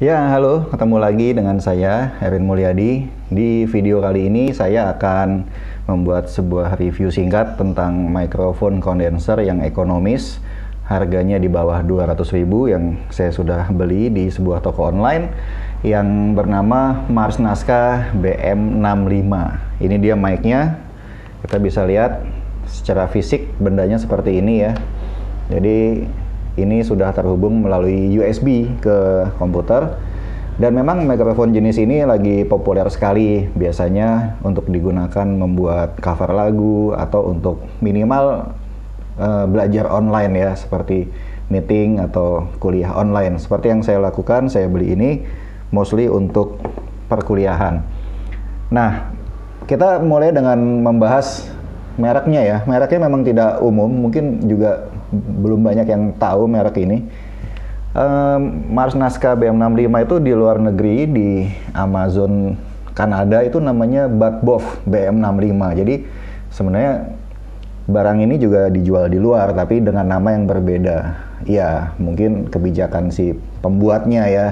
Ya, halo. Ketemu lagi dengan saya, Erin Mulyadi. Di video kali ini, saya akan membuat sebuah review singkat tentang microphone condenser yang ekonomis. Harganya di bawah 200 ribu yang saya sudah beli di sebuah toko online yang bernama Mars Naska BM65. Ini dia mic-nya. Kita bisa lihat secara fisik bendanya seperti ini ya. Jadi ini sudah terhubung melalui USB ke komputer. Dan memang microphone jenis ini lagi populer sekali biasanya untuk digunakan membuat cover lagu atau untuk minimal uh, belajar online ya seperti meeting atau kuliah online. Seperti yang saya lakukan, saya beli ini mostly untuk perkuliahan. Nah, kita mulai dengan membahas mereknya ya mereknya memang tidak umum mungkin juga belum banyak yang tahu merek ini um, Mars Naska BM65 itu di luar negeri di Amazon Kanada itu namanya Bakbof BM65 jadi sebenarnya barang ini juga dijual di luar tapi dengan nama yang berbeda ya mungkin kebijakan si pembuatnya ya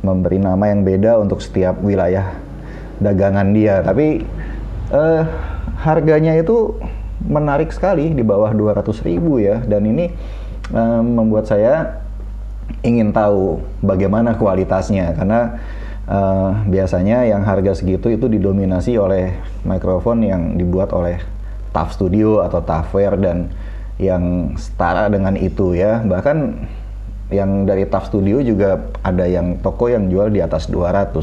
memberi nama yang beda untuk setiap wilayah dagangan dia tapi uh, harganya itu menarik sekali di bawah 200 ribu ya dan ini uh, membuat saya ingin tahu bagaimana kualitasnya karena uh, biasanya yang harga segitu itu didominasi oleh mikrofon yang dibuat oleh TAF Studio atau TAFware dan yang setara dengan itu ya bahkan yang dari TAF Studio juga ada yang toko yang jual di atas 200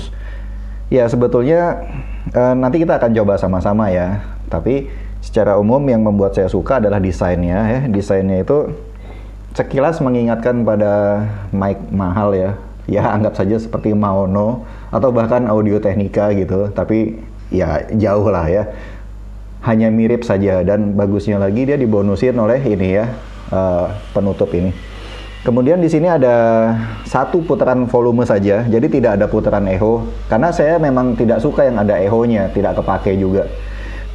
Ya sebetulnya uh, nanti kita akan coba sama-sama ya. Tapi secara umum yang membuat saya suka adalah desainnya ya. Desainnya itu sekilas mengingatkan pada mic mahal ya. Ya anggap saja seperti Maono atau bahkan Audio Technica gitu. Tapi ya jauh lah ya. Hanya mirip saja dan bagusnya lagi dia dibonusin oleh ini ya uh, penutup ini. Kemudian di sini ada satu putaran volume saja, jadi tidak ada putaran echo karena saya memang tidak suka yang ada echo-nya, tidak kepake juga.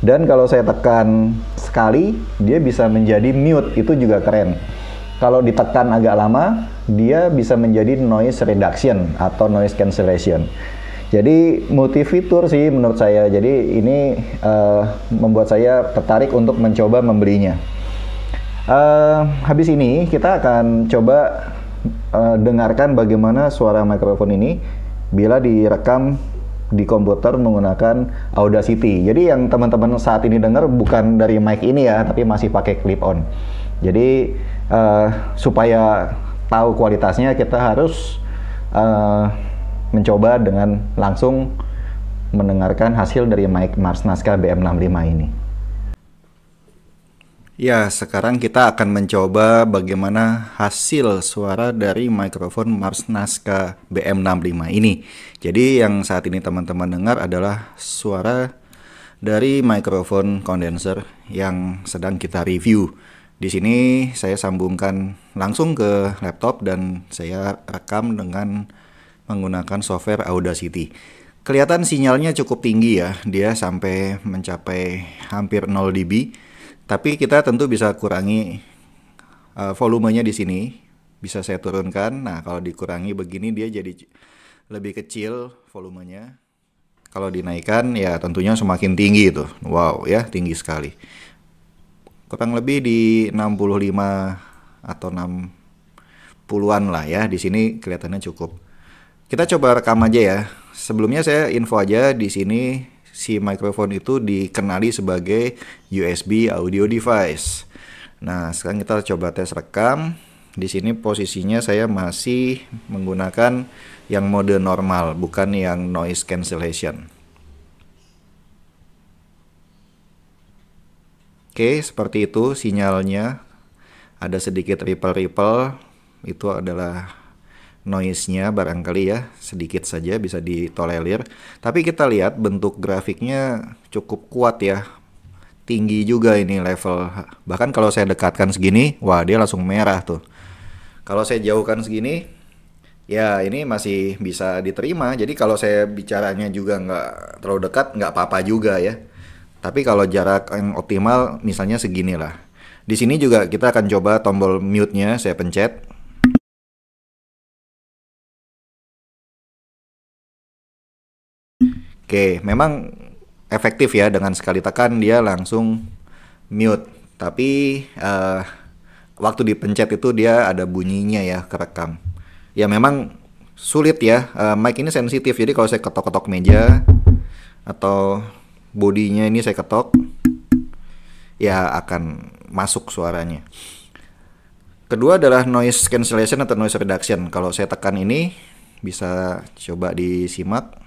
Dan kalau saya tekan sekali, dia bisa menjadi mute, itu juga keren. Kalau ditekan agak lama, dia bisa menjadi noise reduction atau noise cancellation. Jadi multi fitur sih menurut saya. Jadi ini uh, membuat saya tertarik untuk mencoba membelinya. Eh, habis ini kita akan coba uh, dengarkan bagaimana suara mikrofon ini bila direkam di komputer menggunakan Audacity. Jadi yang teman-teman saat ini dengar bukan dari mic ini ya, tapi masih pakai clip on. Jadi uh, supaya tahu kualitasnya kita harus uh, mencoba dengan langsung mendengarkan hasil dari mic Mars Naska BM65 ini. Ya, sekarang kita akan mencoba bagaimana hasil suara dari mikrofon Mars Naska BM65 ini. Jadi yang saat ini teman-teman dengar adalah suara dari mikrofon kondenser yang sedang kita review. Di sini saya sambungkan langsung ke laptop dan saya rekam dengan menggunakan software Audacity. Kelihatan sinyalnya cukup tinggi ya, dia sampai mencapai hampir 0 dB tapi kita tentu bisa kurangi uh, volumenya di sini, bisa saya turunkan. Nah, kalau dikurangi begini dia jadi lebih kecil volumenya. Kalau dinaikkan ya tentunya semakin tinggi itu. Wow, ya tinggi sekali. Kurang lebih di 65 atau 60 puluhan lah ya. Di sini kelihatannya cukup. Kita coba rekam aja ya. Sebelumnya saya info aja di sini si microphone itu dikenali sebagai USB audio device. Nah, sekarang kita coba tes rekam. Di sini posisinya saya masih menggunakan yang mode normal, bukan yang noise cancellation. Oke, seperti itu sinyalnya. Ada sedikit ripple-ripple, itu adalah noise-nya barangkali ya sedikit saja bisa ditolerir. Tapi kita lihat bentuk grafiknya cukup kuat ya. Tinggi juga ini level. Bahkan kalau saya dekatkan segini, wah dia langsung merah tuh. Kalau saya jauhkan segini, ya ini masih bisa diterima. Jadi kalau saya bicaranya juga nggak terlalu dekat, nggak apa-apa juga ya. Tapi kalau jarak yang optimal misalnya segini lah. Di sini juga kita akan coba tombol mute-nya, saya pencet Oke, memang efektif ya dengan sekali tekan dia langsung mute. Tapi uh, waktu dipencet itu dia ada bunyinya ya kerekam. Ya memang sulit ya. Uh, mic ini sensitif jadi kalau saya ketok-ketok meja atau bodinya ini saya ketok ya akan masuk suaranya. Kedua adalah noise cancellation atau noise reduction. Kalau saya tekan ini bisa coba disimak.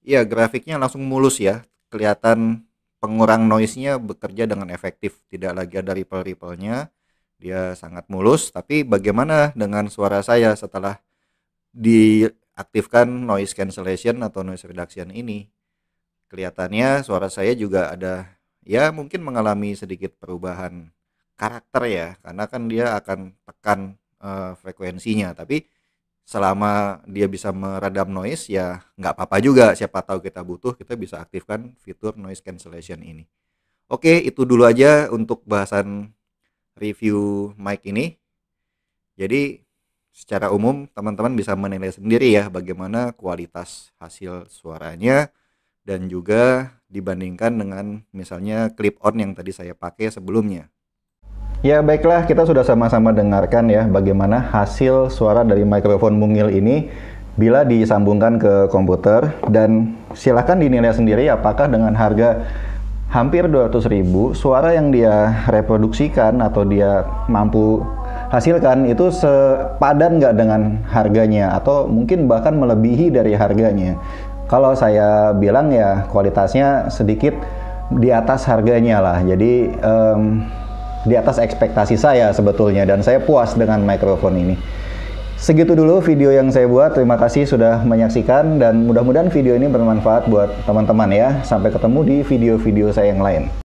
Iya, grafiknya langsung mulus ya. Kelihatan pengurang noise-nya bekerja dengan efektif, tidak lagi ada ripple-ripple-nya. Dia sangat mulus, tapi bagaimana dengan suara saya setelah diaktifkan noise cancellation atau noise reduction ini? Kelihatannya suara saya juga ada ya mungkin mengalami sedikit perubahan karakter ya, karena kan dia akan tekan uh, frekuensinya, tapi selama dia bisa meredam noise ya nggak apa-apa juga siapa tahu kita butuh kita bisa aktifkan fitur noise cancellation ini oke itu dulu aja untuk bahasan review mic ini jadi secara umum teman-teman bisa menilai sendiri ya bagaimana kualitas hasil suaranya dan juga dibandingkan dengan misalnya clip on yang tadi saya pakai sebelumnya Ya baiklah, kita sudah sama-sama dengarkan ya bagaimana hasil suara dari mikrofon mungil ini bila disambungkan ke komputer dan silahkan dinilai sendiri apakah dengan harga hampir 200 ribu suara yang dia reproduksikan atau dia mampu hasilkan itu sepadan nggak dengan harganya atau mungkin bahkan melebihi dari harganya. Kalau saya bilang ya kualitasnya sedikit di atas harganya lah. Jadi um, di atas ekspektasi saya sebetulnya dan saya puas dengan mikrofon ini. Segitu dulu video yang saya buat. Terima kasih sudah menyaksikan dan mudah-mudahan video ini bermanfaat buat teman-teman ya. Sampai ketemu di video-video saya yang lain.